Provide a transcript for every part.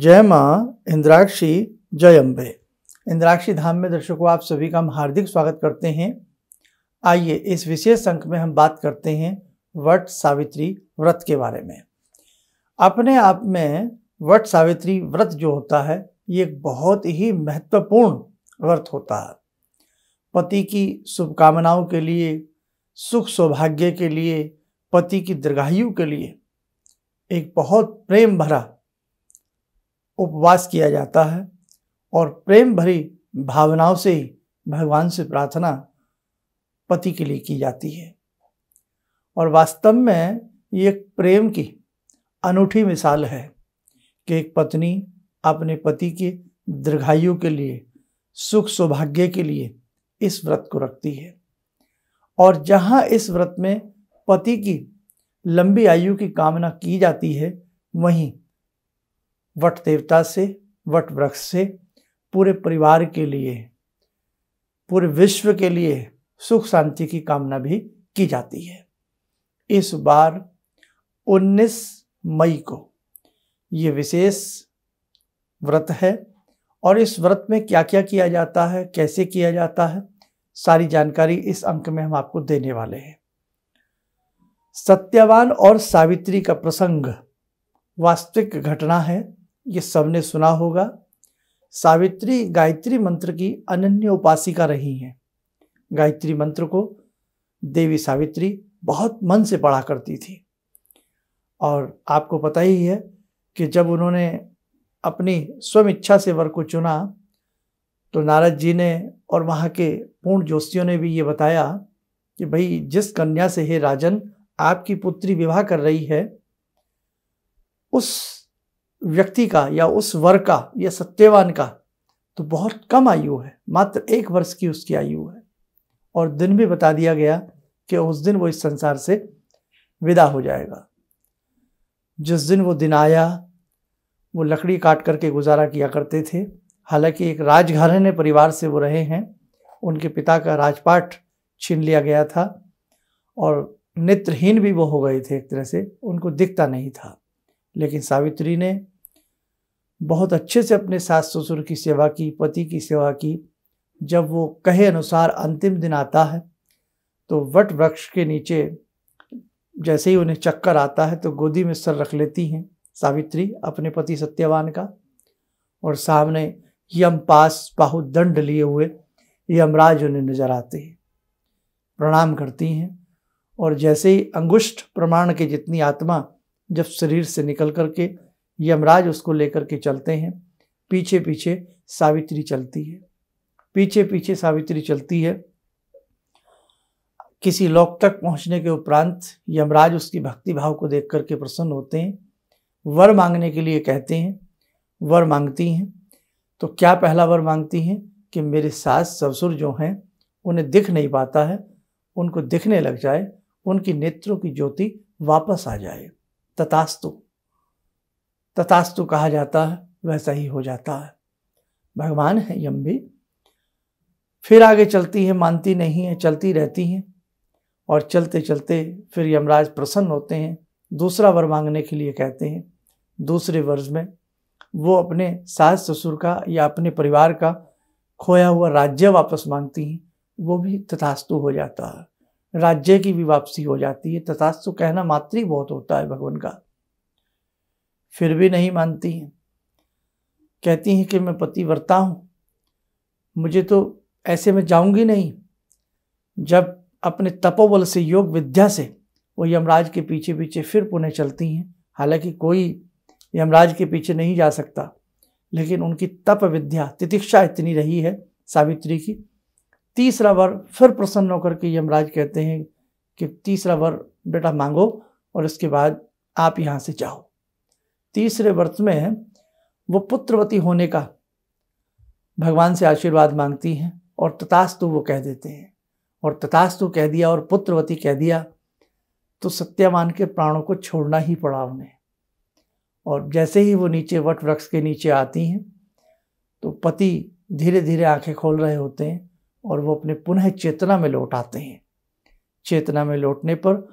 जय माँ इंद्राक्षी जय अम्बे इंद्राक्षी धाम में दर्शकों आप सभी का हम हार्दिक स्वागत करते हैं आइए इस विशेष अंक में हम बात करते हैं वट सावित्री व्रत के बारे में अपने आप में वट सावित्री व्रत जो होता है ये एक बहुत ही महत्वपूर्ण व्रत होता है पति की शुभकामनाओं के लिए सुख सौभाग्य के लिए पति की दीर्घायु के लिए एक बहुत प्रेम भरा उपवास किया जाता है और प्रेम भरी भावनाओं से ही भगवान से प्रार्थना पति के लिए की जाती है और वास्तव में ये प्रेम की अनूठी मिसाल है कि एक पत्नी अपने पति की दीर्घायु के लिए सुख सौभाग्य के लिए इस व्रत को रखती है और जहाँ इस व्रत में पति की लंबी आयु की कामना की जाती है वहीं वट देवता से वट वृक्ष से पूरे परिवार के लिए पूरे विश्व के लिए सुख शांति की कामना भी की जाती है इस बार 19 मई को ये विशेष व्रत है और इस व्रत में क्या क्या किया जाता है कैसे किया जाता है सारी जानकारी इस अंक में हम आपको देने वाले हैं सत्यवान और सावित्री का प्रसंग वास्तविक घटना है ये सबने सुना होगा सावित्री गायत्री मंत्र की अनन्य उपासिका रही हैं गायत्री मंत्र को देवी सावित्री बहुत मन से पढ़ा करती थी और आपको पता ही है कि जब उन्होंने अपनी स्वम इच्छा से वर को चुना तो नारद जी ने और वहाँ के पूर्ण जोशियों ने भी ये बताया कि भाई जिस कन्या से हे राजन आपकी पुत्री विवाह कर रही है उस व्यक्ति का या उस वर्ग का या सत्यवान का तो बहुत कम आयु है मात्र एक वर्ष की उसकी आयु है और दिन भी बता दिया गया कि उस दिन वो इस संसार से विदा हो जाएगा जिस दिन वो दिन आया वो लकड़ी काट करके गुजारा किया करते थे हालांकि एक राजघराने परिवार से वो रहे हैं उनके पिता का राजपाट छीन लिया गया था और नेत्रहीन भी वो हो गए थे एक तरह से उनको दिखता नहीं था लेकिन सावित्री ने बहुत अच्छे से अपने सास ससुर की सेवा की पति की सेवा की जब वो कहे अनुसार अंतिम दिन आता है तो वट वृक्ष के नीचे जैसे ही उन्हें चक्कर आता है तो गोदी में सर रख लेती हैं सावित्री अपने पति सत्यवान का और सामने यम पास बाहुदंड लिए हुए यमराज उन्हें नजर आते हैं प्रणाम करती हैं और जैसे ही अंगुष्ठ प्रमाण के जितनी आत्मा जब शरीर से निकल करके यमराज उसको लेकर के चलते हैं पीछे पीछे सावित्री चलती है पीछे पीछे सावित्री चलती है किसी लोक तक पहुंचने के उपरांत यमराज उसकी भक्ति भाव को देख करके प्रसन्न होते हैं वर मांगने के लिए कहते हैं वर मांगती हैं तो क्या पहला वर मांगती हैं कि मेरे सास ससुर जो हैं उन्हें दिख नहीं पाता है उनको दिखने लग जाए उनकी नेत्रों की ज्योति वापस आ जाए ततास्तु तथास्तु कहा जाता है वैसा ही हो जाता है भगवान है यम भी फिर आगे चलती है मानती नहीं है चलती रहती हैं और चलते चलते फिर यमराज प्रसन्न होते हैं दूसरा वर मांगने के लिए कहते हैं दूसरे वर्ष में वो अपने सास ससुर का या अपने परिवार का खोया हुआ राज्य वापस मांगती हैं वो भी तथास्तु हो जाता है राज्य की भी वापसी हो जाती है तथास्तु कहना मात्र ही बहुत होता है भगवान का फिर भी नहीं मानती हैं कहती हैं कि मैं पतिव्रता हूँ मुझे तो ऐसे में जाऊंगी नहीं जब अपने तपोबल से योग विद्या से वो यमराज के पीछे पीछे फिर पुनः चलती हैं हालांकि कोई यमराज के पीछे नहीं जा सकता लेकिन उनकी तप विद्या तितिक्षा इतनी रही है सावित्री की तीसरा वर फिर प्रसन्न होकर के यमराज कहते हैं कि तीसरा वर बेटा मांगो और इसके बाद आप यहाँ से जाओ तीसरे व्रत में वो पुत्रवती होने का भगवान से आशीर्वाद मांगती हैं और ततास्तु वो कह देते हैं और ततास्तु कह दिया और पुत्रवती कह दिया तो सत्यावान के प्राणों को छोड़ना ही पड़ा उन्हें और जैसे ही वो नीचे वट वृक्ष के नीचे आती हैं तो पति धीरे धीरे आंखें खोल रहे होते हैं और वो अपने पुनः चेतना में लौट आते हैं चेतना में लौटने पर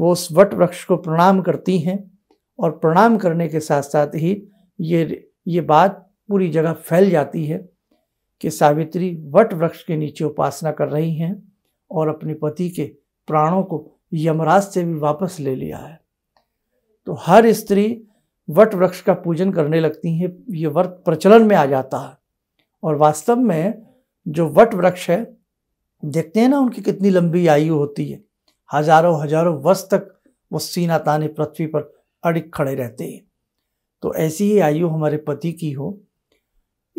वो उस वट वृक्ष को प्रणाम करती हैं और प्रणाम करने के साथ साथ ही ये ये बात पूरी जगह फैल जाती है कि सावित्री वट वृक्ष के नीचे उपासना कर रही हैं और अपने पति के प्राणों को यमराज से भी वापस ले लिया है तो हर स्त्री वट वृक्ष का पूजन करने लगती हैं ये व्रत प्रचलन में आ जाता है और वास्तव में जो वट वृक्ष है देखते हैं ना उनकी कितनी लंबी आयु होती है हजारों हजारों वर्ष तक वो सीना ताने पृथ्वी पर अड़िग खड़े रहते तो ऐसी ही आयु हमारे पति की हो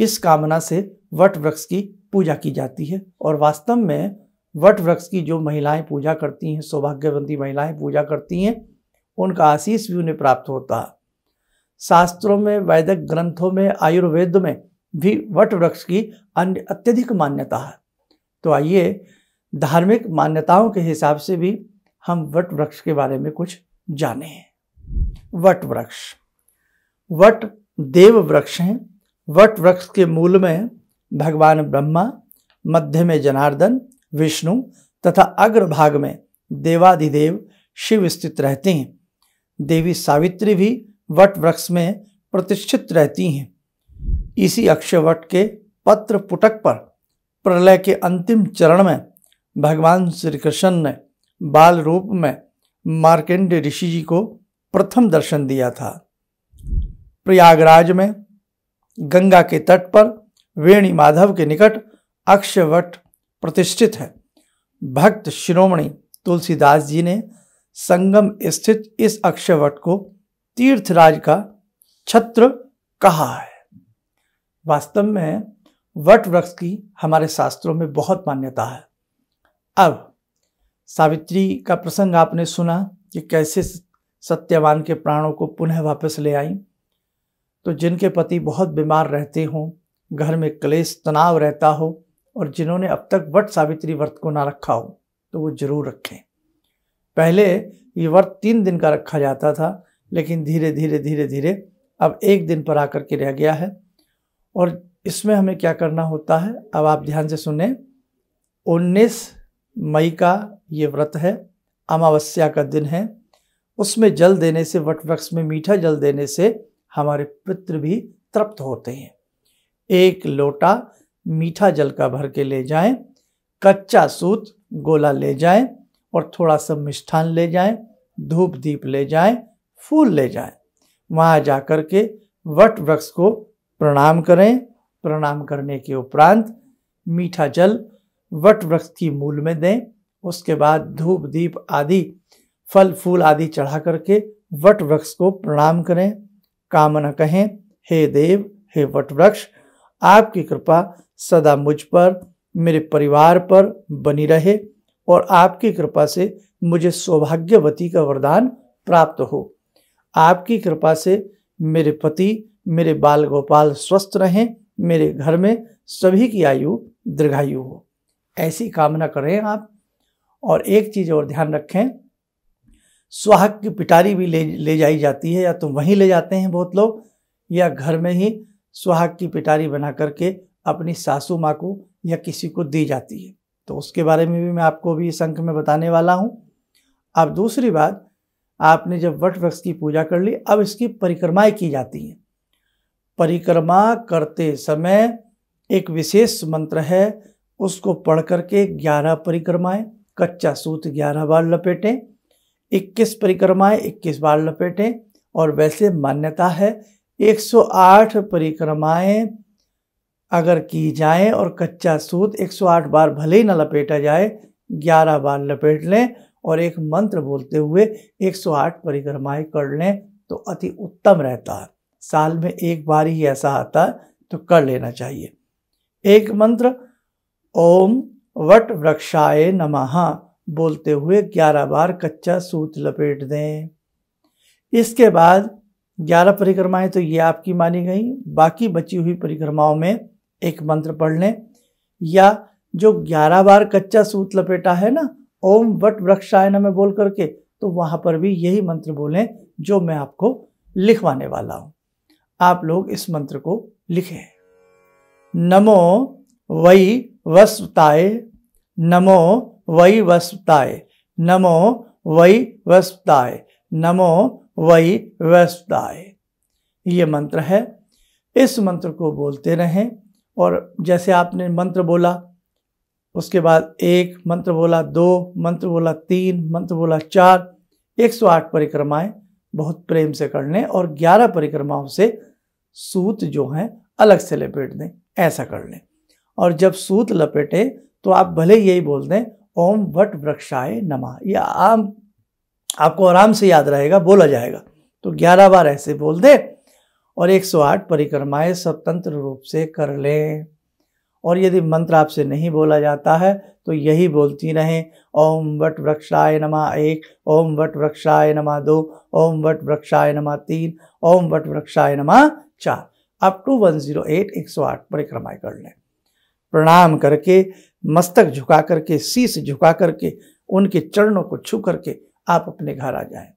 इस कामना से वट वृक्ष की पूजा की जाती है और वास्तव में वट वृक्ष की जो महिलाएं पूजा करती हैं सौभाग्यवंती महिलाएं पूजा करती हैं उनका आशीष भी उन्हें प्राप्त होता शास्त्रों में वैदिक ग्रंथों में आयुर्वेद में भी वट वृक्ष की अन्य अत्यधिक मान्यता है तो आइए धार्मिक मान्यताओं के हिसाब से भी हम वट वृक्ष के बारे में कुछ जाने हैं वट वृक्ष वट देव वृक्ष हैं वट वृक्ष के मूल में भगवान ब्रह्मा मध्य में जनार्दन विष्णु तथा अग्रभाग में देवाधिदेव शिव स्थित रहते हैं देवी सावित्री भी वट वृक्ष में प्रतिष्ठित रहती हैं इसी अक्षवट के पत्र पुटक पर प्रलय के अंतिम चरण में भगवान श्री कृष्ण ने बाल रूप में मार्केंड ऋषि जी को प्रथम दर्शन दिया था प्रयागराज में गंगा के तट पर वेणी माधव के निकट अक्षवट प्रतिष्ठित है भक्त शिरोमणि तुलसीदास जी ने संगम स्थित इस अक्षवट को तीर्थराज का छत्र कहा है वास्तव में वट वृक्ष की हमारे शास्त्रों में बहुत मान्यता है अब सावित्री का प्रसंग आपने सुना कि कैसे सत्यवान के प्राणों को पुनः वापस ले आई तो जिनके पति बहुत बीमार रहते हों घर में क्लेश तनाव रहता हो और जिन्होंने अब तक वट सावित्री व्रत को ना रखा हो तो वो जरूर रखें पहले ये व्रत तीन दिन का रखा जाता था लेकिन धीरे धीरे धीरे धीरे अब एक दिन पर आकर के रह गया है और इसमें हमें क्या करना होता है अब आप ध्यान से सुने 19 मई का ये व्रत है अमावस्या का दिन है उसमें जल देने से वट वृक्ष में मीठा जल देने से हमारे पितृ भी तृप्त होते हैं एक लोटा मीठा जल का भर के ले जाएं, कच्चा सूत गोला ले जाएं और थोड़ा सा मिष्ठान ले जाएं, धूप दीप ले जाएं, फूल ले जाएं। वहाँ जाकर के वट वृक्ष को प्रणाम करें प्रणाम करने के उपरांत मीठा जल वट वृक्ष की मूल में दें उसके बाद धूप दीप आदि फल फूल आदि चढ़ा करके वट वृक्ष को प्रणाम करें कामना कहें हे देव हे वट वृक्ष आपकी कृपा सदा मुझ पर मेरे परिवार पर बनी रहे और आपकी कृपा से मुझे सौभाग्यवती का वरदान प्राप्त हो आपकी कृपा से मेरे पति मेरे बाल गोपाल स्वस्थ रहें मेरे घर में सभी की आयु दीर्घायु हो ऐसी कामना करें आप और एक चीज़ और ध्यान रखें सुहाग की पिटारी भी ले ले जाई जाती है या तो वहीं ले जाते हैं बहुत लोग या घर में ही सुहाग की पिटारी बना करके अपनी सासू माँ को या किसी को दी जाती है तो उसके बारे में भी मैं आपको अभी इस अंक में बताने वाला हूँ अब दूसरी बात आपने जब वट वृक्ष की पूजा कर ली अब इसकी परिक्रमाएँ की जाती हैं परिक्रमा करते समय एक विशेष मंत्र है उसको पढ़ करके ग्यारह परिक्रमाएँ कच्चा सूत ग्यारह बार लपेटें 21 परिक्रमाएं 21 बार लपेटें और वैसे मान्यता है 108 परिक्रमाएं अगर की जाएं और कच्चा सूत 108 बार भले ही ना लपेटा जाए 11 बार लपेट लें और एक मंत्र बोलते हुए 108 परिक्रमाएं कर लें तो अति उत्तम रहता है साल में एक बार ही ऐसा आता है तो कर लेना चाहिए एक मंत्र ओम वट वृक्षाए नमः बोलते हुए ग्यारह बार कच्चा सूत लपेट दें इसके बाद ग्यारह परिक्रमाएं तो ये आपकी मानी गई बाकी बची हुई परिक्रमाओं में एक मंत्र पढ़ लें या जो ग्यारह बार कच्चा सूत लपेटा है ना ओम वट वृक्षाय न में बोल करके तो वहाँ पर भी यही मंत्र बोलें जो मैं आपको लिखवाने वाला हूँ आप लोग इस मंत्र को लिखें नमो वै वसुताय नमो वै वस्ताय नमो वै वस्ताय नमो वै वस्ताय ये मंत्र है इस मंत्र को बोलते रहें और जैसे आपने मंत्र बोला उसके बाद एक मंत्र बोला दो मंत्र बोला तीन मंत्र बोला चार एक सौ आठ परिक्रमाएं बहुत प्रेम से कर लें और ग्यारह परिक्रमाओं से सूत जो हैं अलग से लपेट दें ऐसा कर लें और जब सूत लपेटे तो आप भले यही बोल दें ओम वट वृक्षाय नमा यह आम आपको आराम से याद रहेगा बोला जाएगा तो ग्यारह बार ऐसे बोल दे और एक सौ आठ परिक्रमाएं स्वतंत्र रूप से कर लें और यदि मंत्र आपसे नहीं बोला जाता है तो यही बोलती रहें ओम वट वृक्षाय नमा एक ओम वट वृक्षाय नमा दो ओम वट वृक्षाय नमा तीन ओम वट वृक्षाय नमा चार up to one zero eight एक सौ आठ परिक्रमाएँ कर लें प्रणाम करके मस्तक झुका करके शीश झुका करके उनके चरणों को छू करके आप अपने घर आ जाएं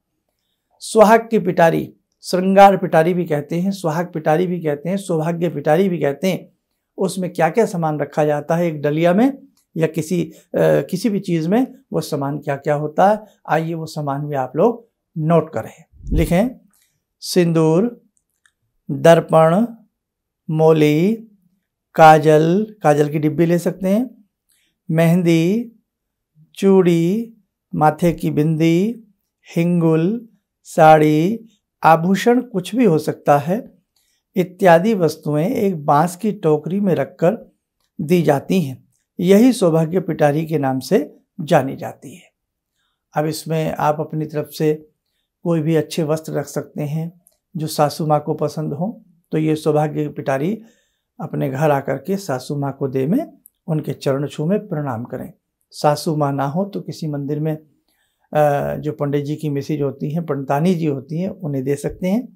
सुहाग की पिटारी श्रृंगार पिटारी भी कहते हैं सुहाग पिटारी भी कहते हैं सौभाग्य पिटारी भी कहते हैं उसमें क्या क्या सामान रखा जाता है एक डलिया में या किसी आ, किसी भी चीज़ में वो सामान क्या क्या होता है आइए वो सामान भी आप लोग नोट करें लिखें सिंदूर दर्पण मोली काजल काजल की डिब्बी ले सकते हैं मेहंदी चूड़ी माथे की बिंदी हिंगुल साड़ी आभूषण कुछ भी हो सकता है इत्यादि वस्तुएं एक बांस की टोकरी में रखकर दी जाती हैं यही सौभाग्य पिटारी के नाम से जानी जाती है अब इसमें आप अपनी तरफ से कोई भी अच्छे वस्त्र रख सकते हैं जो सासू माँ को पसंद हो तो ये सौभाग्य पिटारी अपने घर आकर के सासू माँ को दे में उनके चरण छू में प्रणाम करें सासू माँ ना हो तो किसी मंदिर में जो पंडित जी की मिसिज होती हैं पंडतानी जी होती हैं उन्हें दे सकते हैं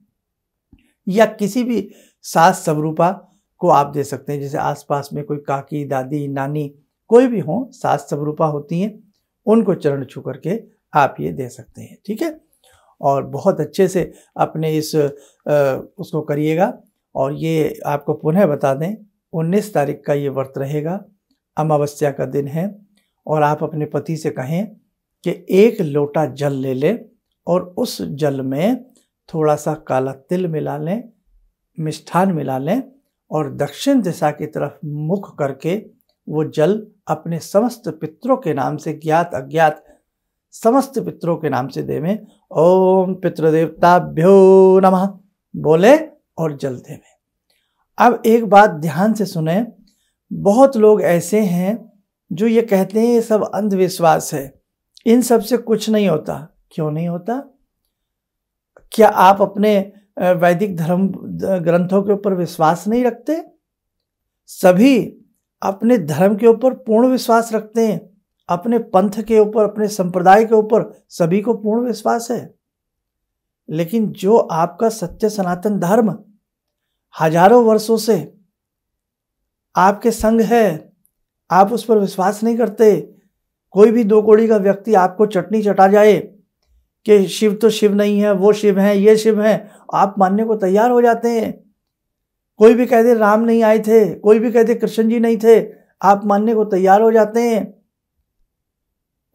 या किसी भी सास स्वरूपा को आप दे सकते हैं जैसे आसपास में कोई काकी दादी नानी कोई भी हो सास स्वरूपा होती हैं उनको चरण छू करके आप ये दे सकते हैं ठीक है और बहुत अच्छे से अपने इस आ, उसको करिएगा और ये आपको पुनः बता दें उन्नीस तारीख का ये व्रत रहेगा अमावस्या का दिन है और आप अपने पति से कहें कि एक लोटा जल ले लें और उस जल में थोड़ा सा काला तिल मिला लें मिष्ठान मिला लें और दक्षिण दिशा की तरफ मुख करके वो जल अपने समस्त पितरों के नाम से ज्ञात अज्ञात समस्त पितरों के नाम से देवें ओम पितृदेवताभ्यो नमः बोले और जलते में अब एक बात ध्यान से सुने बहुत लोग ऐसे हैं जो ये कहते हैं ये सब अंधविश्वास है इन सब से कुछ नहीं होता क्यों नहीं होता क्या आप अपने वैदिक धर्म ग्रंथों के ऊपर विश्वास नहीं रखते सभी अपने धर्म के ऊपर पूर्ण विश्वास रखते हैं अपने पंथ के ऊपर अपने संप्रदाय के ऊपर सभी को पूर्ण विश्वास है लेकिन जो आपका सत्य सनातन धर्म हजारों वर्षों से आपके संग है आप उस पर विश्वास नहीं करते कोई भी दो कोड़ी का व्यक्ति आपको चटनी चटा जाए कि शिव तो शिव नहीं है वो शिव है ये शिव है आप मानने को तैयार हो जाते हैं कोई भी कहते राम नहीं आए थे कोई भी कहते कृष्ण जी नहीं थे आप मानने को तैयार हो जाते हैं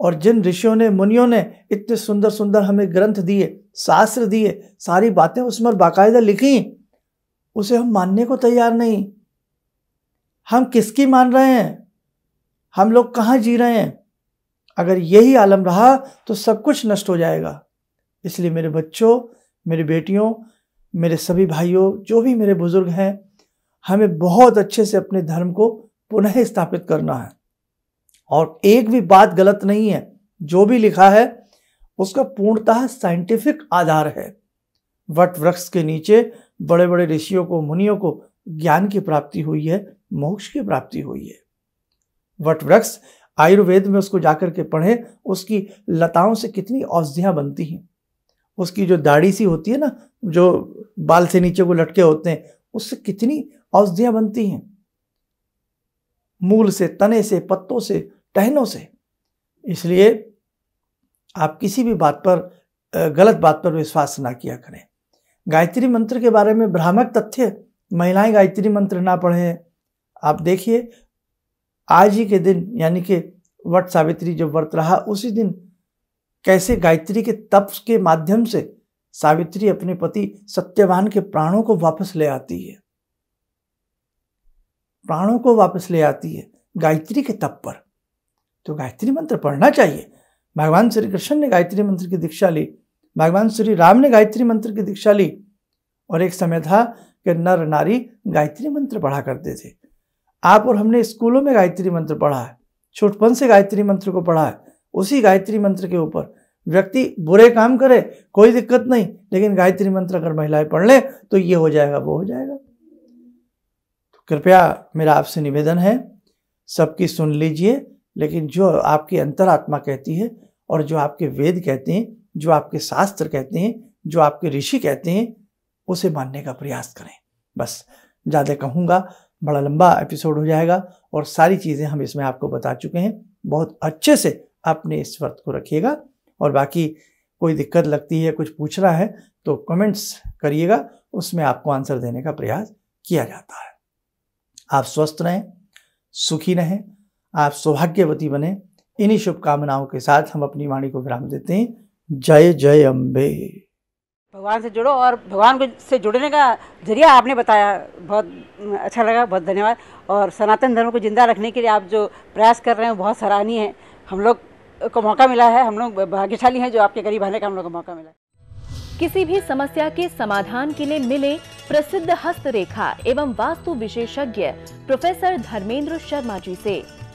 और जिन ऋषियों ने मुनियों ने इतने सुंदर सुंदर हमें ग्रंथ दिए शास्त्र दिए सारी बातें उसमें बाकायदा लिखी उसे हम मानने को तैयार नहीं हम किसकी मान रहे हैं हम लोग कहाँ जी रहे हैं अगर यही आलम रहा तो सब कुछ नष्ट हो जाएगा इसलिए मेरे बच्चों मेरी बेटियों मेरे सभी भाइयों जो भी मेरे बुज़ुर्ग हैं हमें बहुत अच्छे से अपने धर्म को पुनः स्थापित करना है और एक भी बात गलत नहीं है जो भी लिखा है उसका पूर्णतः साइंटिफिक आधार है वट वृक्ष के नीचे बड़े बड़े ऋषियों को मुनियों को ज्ञान की प्राप्ति हुई है मोक्ष की प्राप्ति हुई है वट वृक्ष आयुर्वेद में उसको जाकर के पढ़े उसकी लताओं से कितनी औषधियाँ बनती हैं उसकी जो दाढ़ी सी होती है ना जो बाल से नीचे को लटके होते हैं उससे कितनी औषधियाँ बनती हैं मूल से तने से पत्तों से बहनों से इसलिए आप किसी भी बात पर गलत बात पर विश्वास ना किया करें गायत्री मंत्र के बारे में भ्रामक तथ्य महिलाएं गायत्री मंत्र ना पढ़ें आप देखिए आज ही के दिन यानी कि वट सावित्री जो व्रत रहा उसी दिन कैसे गायत्री के तप के माध्यम से सावित्री अपने पति सत्यवान के प्राणों को वापस ले आती है प्राणों को वापस ले आती है गायत्री के तप पर तो गायत्री मंत्र पढ़ना चाहिए भगवान श्री कृष्ण ने गायत्री मंत्र की दीक्षा ली भगवान श्री राम ने गायत्री मंत्र की दीक्षा ली और एक समय था कि नर नारी गायत्री मंत्र पढ़ा करते थे आप और हमने स्कूलों में गायत्री मंत्र पढ़ा है छोटपन से गायत्री मंत्र को पढ़ा है उसी गायत्री मंत्र के ऊपर व्यक्ति बुरे काम करे कोई दिक्कत नहीं लेकिन गायत्री मंत्र अगर महिलाएं पढ़ लें तो ये हो जाएगा वो हो जाएगा तो कृपया मेरा आपसे निवेदन है सबकी सुन लीजिए लेकिन जो आपकी अंतरात्मा कहती है और जो आपके वेद कहते हैं जो आपके शास्त्र कहते हैं जो आपके ऋषि कहते हैं उसे मानने का प्रयास करें बस ज़्यादा कहूँगा बड़ा लंबा एपिसोड हो जाएगा और सारी चीज़ें हम इसमें आपको बता चुके हैं बहुत अच्छे से अपने इस व्रत को रखिएगा और बाकी कोई दिक्कत लगती है कुछ पूछ रहा है तो कमेंट्स करिएगा उसमें आपको आंसर देने का प्रयास किया जाता है आप स्वस्थ रहें सुखी रहें आप सौभाग्यवती बने इन्हीं शुभकामनाओं के साथ हम अपनी वाणी को विराम देते हैं जय जय अम्बे भगवान से जुड़ो और भगवान को से जुड़ने का जरिया आपने बताया बहुत अच्छा लगा बहुत धन्यवाद और सनातन धर्म को जिंदा रखने के लिए आप जो प्रयास कर रहे हैं बहुत सराहनीय है हम लोग को मौका मिला है हम लोग भाग्यशाली हैं जो आपके गरीब आने का हम लोग को मौका मिला किसी भी समस्या के समाधान के लिए मिले प्रसिद्ध हस्तरेखा एवं वास्तु विशेषज्ञ प्रोफेसर धर्मेंद्र शर्मा जी ऐसी